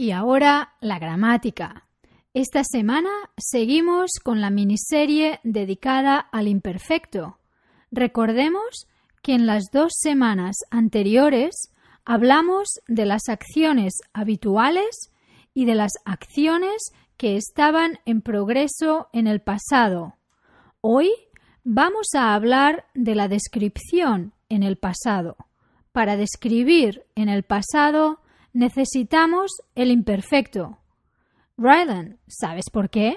Y ahora la gramática. Esta semana seguimos con la miniserie dedicada al imperfecto. Recordemos que en las dos semanas anteriores hablamos de las acciones habituales y de las acciones que estaban en progreso en el pasado. Hoy vamos a hablar de la descripción en el pasado. Para describir en el pasado, necesitamos el imperfecto. Rylan, ¿sabes por qué?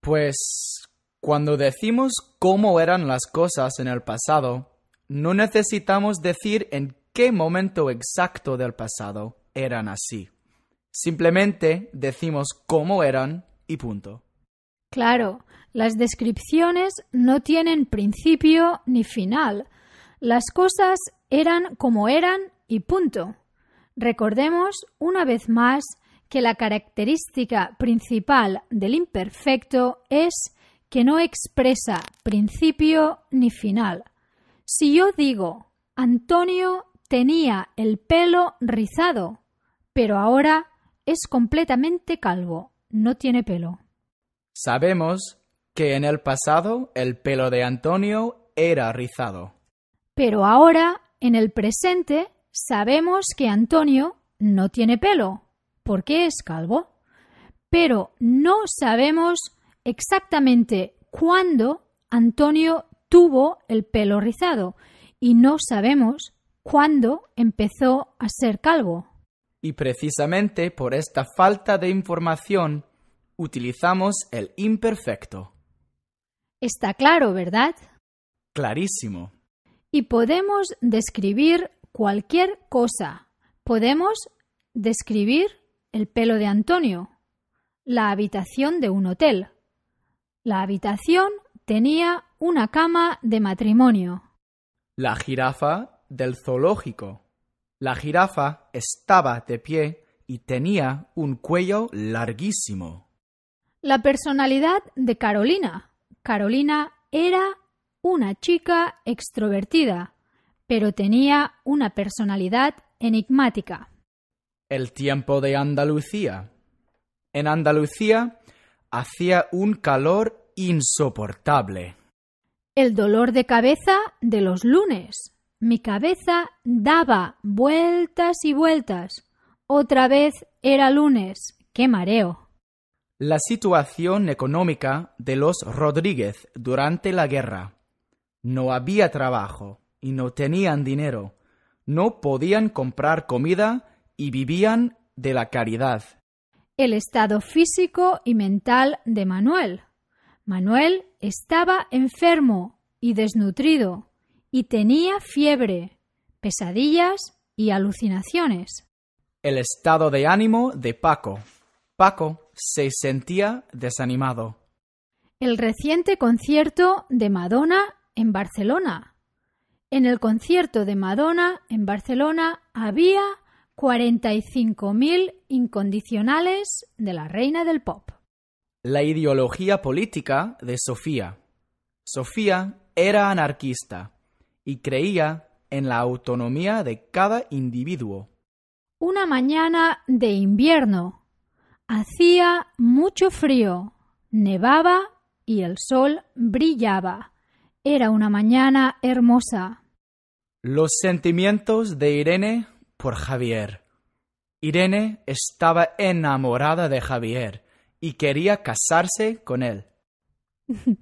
Pues cuando decimos cómo eran las cosas en el pasado, no necesitamos decir en qué momento exacto del pasado eran así. Simplemente decimos cómo eran y punto. Claro, las descripciones no tienen principio ni final. Las cosas eran como eran y punto. Recordemos una vez más que la característica principal del imperfecto es que no expresa principio ni final. Si yo digo Antonio tenía el pelo rizado, pero ahora es completamente calvo, no tiene pelo. Sabemos que en el pasado el pelo de Antonio era rizado. Pero ahora, en el presente, Sabemos que Antonio no tiene pelo, porque es calvo, pero no sabemos exactamente cuándo Antonio tuvo el pelo rizado y no sabemos cuándo empezó a ser calvo. Y precisamente por esta falta de información utilizamos el imperfecto. Está claro, ¿verdad? Clarísimo. Y podemos describir cualquier cosa. Podemos describir el pelo de Antonio, la habitación de un hotel. La habitación tenía una cama de matrimonio. La jirafa del zoológico. La jirafa estaba de pie y tenía un cuello larguísimo. La personalidad de Carolina. Carolina era una chica extrovertida pero tenía una personalidad enigmática. El tiempo de Andalucía. En Andalucía hacía un calor insoportable. El dolor de cabeza de los lunes. Mi cabeza daba vueltas y vueltas. Otra vez era lunes. ¡Qué mareo! La situación económica de los Rodríguez durante la guerra. No había trabajo y no tenían dinero, no podían comprar comida y vivían de la caridad. El estado físico y mental de Manuel. Manuel estaba enfermo y desnutrido y tenía fiebre, pesadillas y alucinaciones. El estado de ánimo de Paco. Paco se sentía desanimado. El reciente concierto de Madonna en Barcelona. En el concierto de Madonna en Barcelona había 45.000 incondicionales de la reina del pop. La ideología política de Sofía. Sofía era anarquista y creía en la autonomía de cada individuo. Una mañana de invierno. Hacía mucho frío, nevaba y el sol brillaba. Era una mañana hermosa. Los sentimientos de Irene por Javier. Irene estaba enamorada de Javier y quería casarse con él.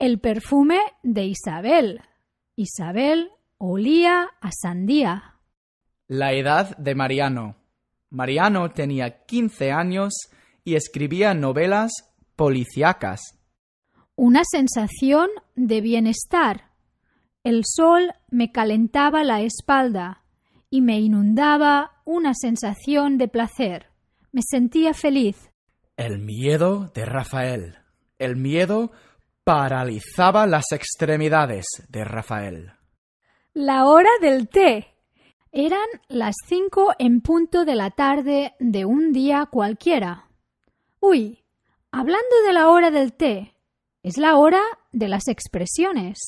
El perfume de Isabel. Isabel olía a sandía. La edad de Mariano. Mariano tenía 15 años y escribía novelas policíacas una sensación de bienestar. El sol me calentaba la espalda y me inundaba una sensación de placer. Me sentía feliz. El miedo de Rafael. El miedo paralizaba las extremidades de Rafael. La hora del té. Eran las cinco en punto de la tarde de un día cualquiera. Uy, hablando de la hora del té, es la hora de las expresiones.